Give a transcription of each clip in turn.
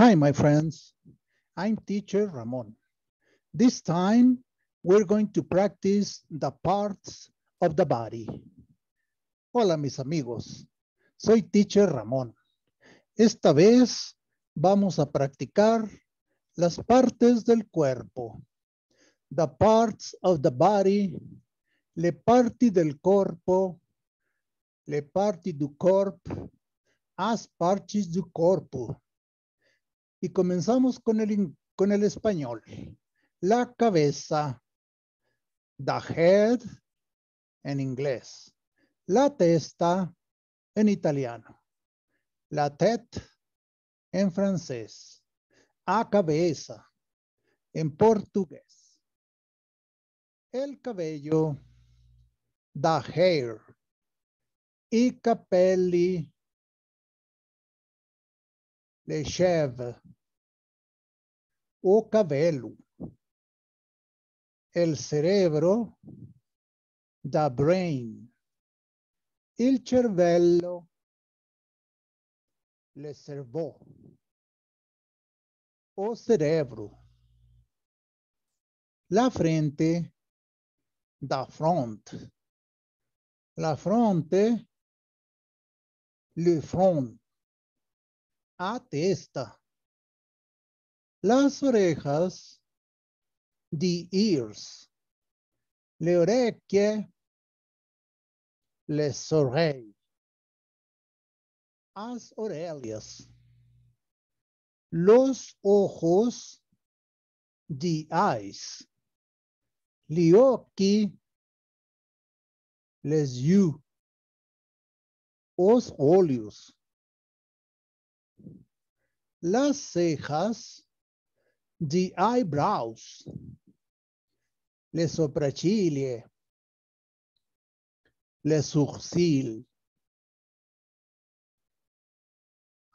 Hi, my friends. I'm teacher Ramon. This time, we're going to practice the parts of the body. Hola, mis amigos. Soy teacher Ramon. Esta vez vamos a practicar las partes del cuerpo. The parts of the body, le parti del corpo, le parti du corp, as partes do corpo. Y comenzamos con el, con el español. La cabeza, the head en inglés. La testa en italiano. La tête en francés. A cabeza en portugués. El cabello, the hair. I capelli, le cheveux o cabello El cerebro, da brain. Il cervello, le cerveau. O cerebro. La frente, da front. La fronte, le front. A testa. Las orejas, the ears. Le orecchie, les oreilles. As orelias, Los ojos, the eyes. le oqui, les yeux. Os olhos. Las cejas, the eyebrows, les sopracciglia, les sourcils,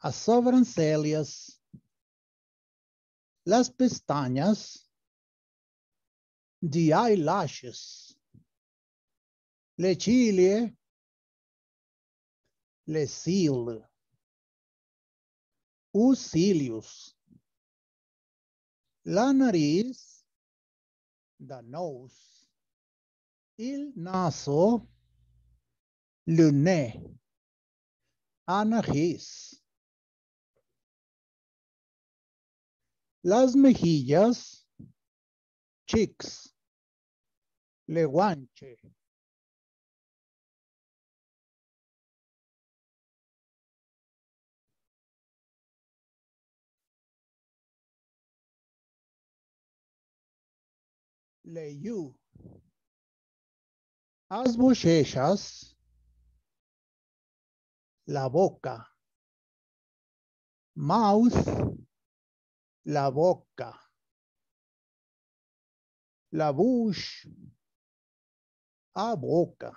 as sobrancelhas, las pestañas, the eyelashes, le ciglia, le cil, os cílios, La nariz, the nose. el naso, le nez. Las mejillas, cheeks. Le guanche. Leyú. Las la boca. Mouth, la boca. La bush, a boca.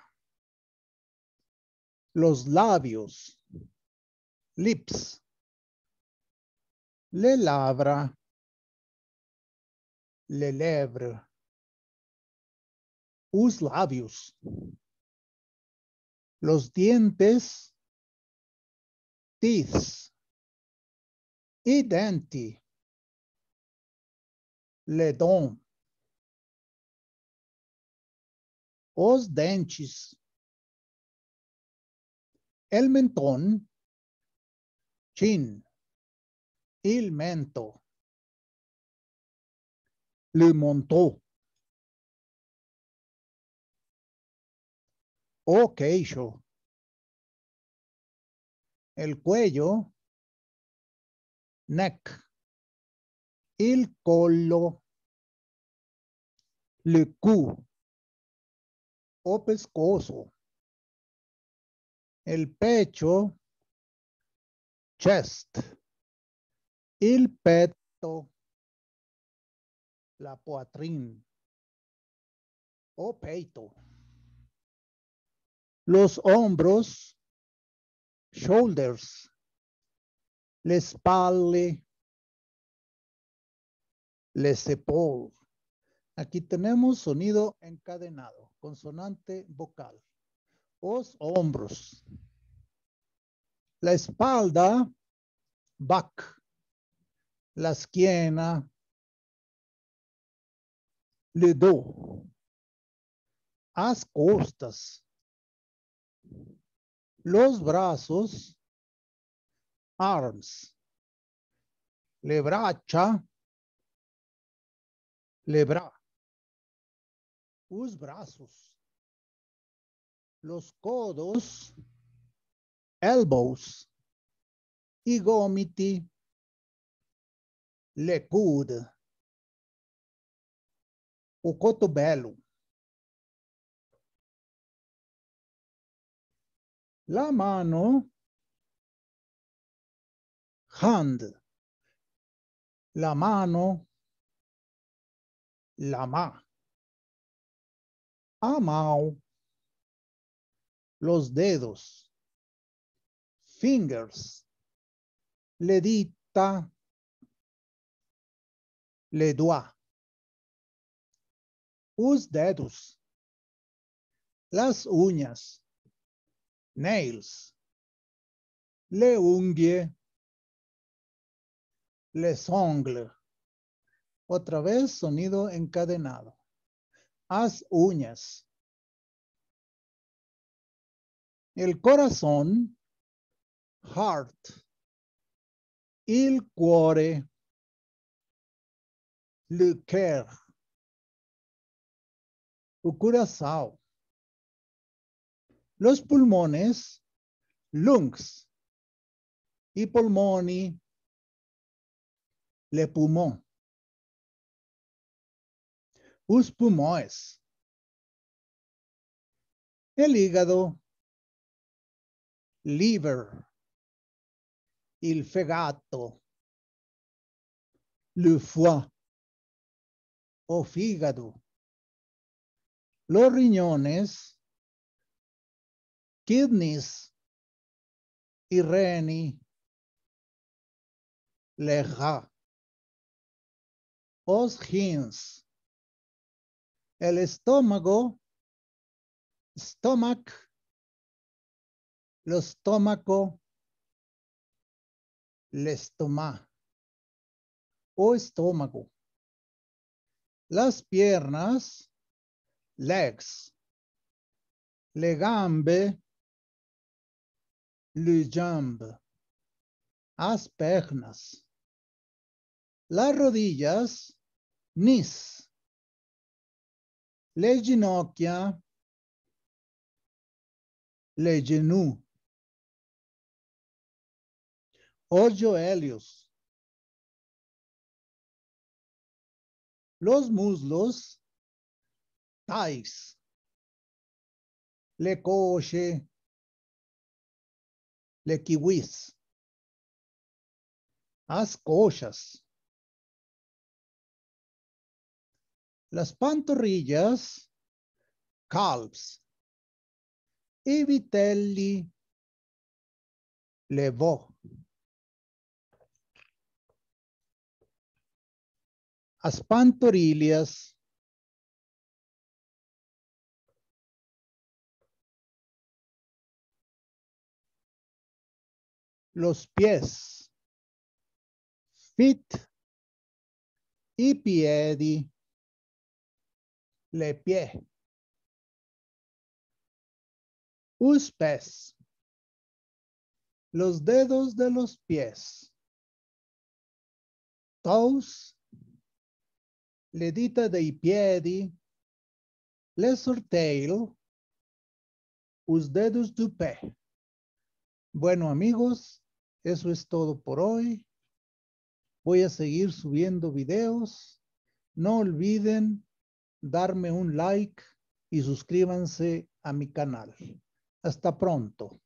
Los labios, lips. Le labra, le lèvres. Us labios. Los dientes. Teeth. Y denti. Le don. Os dentes. El mentón. Chin. Il mento. Le montó o queixo. El cuello, neck. El collo, le cou, o pescoso. El pecho, chest. El peto, la poatrín o peito los hombros, shoulders, la espalda, le sepol. Aquí tenemos sonido encadenado, consonante vocal. Los hombros. La espalda, back. La esquina, le do. las costas, los brazos, arms, le Lebra. le brazos, los codos, elbows, Y gomiti, le cud, o cotobelo, la mano, hand, la mano, la ma, amao, los dedos, fingers, ledita, le los dedos, las uñas, nails, Le ungles, les ongles. Otra vez, sonido encadenado. As uñas. El corazón, heart. Il cuore, le cœur. O los pulmones, lungs, y polmoni, le pulmón. Us pulmones. el hígado, liver, el fegato, le foie, o fígado, los riñones, kidneys y reni leja os hins el estómago stomach lo estómago l'estómago o estómago las piernas legs legambe le as pernas. Las rodillas, Nis. le ginocchia, le genu. ojo Los muslos, tais. Le coche, le kiwis. As cochas. Las pantorrillas, calves. Evitelli vitelli, levó. As pantorrillas, los pies. fit Y piedi, le pie. Us pes, los dedos de los pies. Toes, le dita i piedi, le sorteio, Us dedos du pe. Bueno amigos, eso es todo por hoy. Voy a seguir subiendo videos. No olviden darme un like y suscríbanse a mi canal. Hasta pronto.